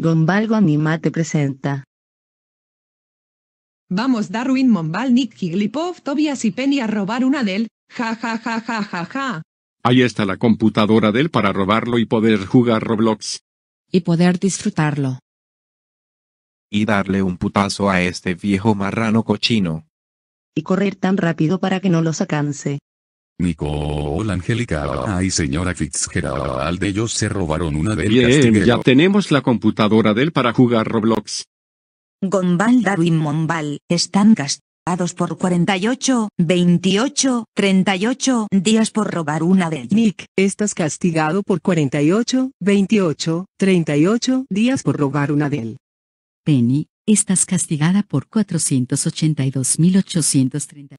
Gombalgo TE presenta. Vamos Darwin Mombal, Nick Glipov, Tobias y Penny a robar una del, ja ja ja ja ja ja. Ahí está la computadora del para robarlo y poder jugar Roblox. Y poder disfrutarlo. Y darle un putazo a este viejo marrano cochino. Y correr tan rápido para que no lo alcance. Nicole Angélica y señora Fitzgerald ellos se robaron una de Bien, ya tenemos la computadora de él para jugar Roblox. Gombal Darwin Monbal, están castigados por 48, 28, 38 días por robar una él. Nick, estás castigado por 48, 28, 38 días por robar una de él. Penny, estás castigada por 482.830.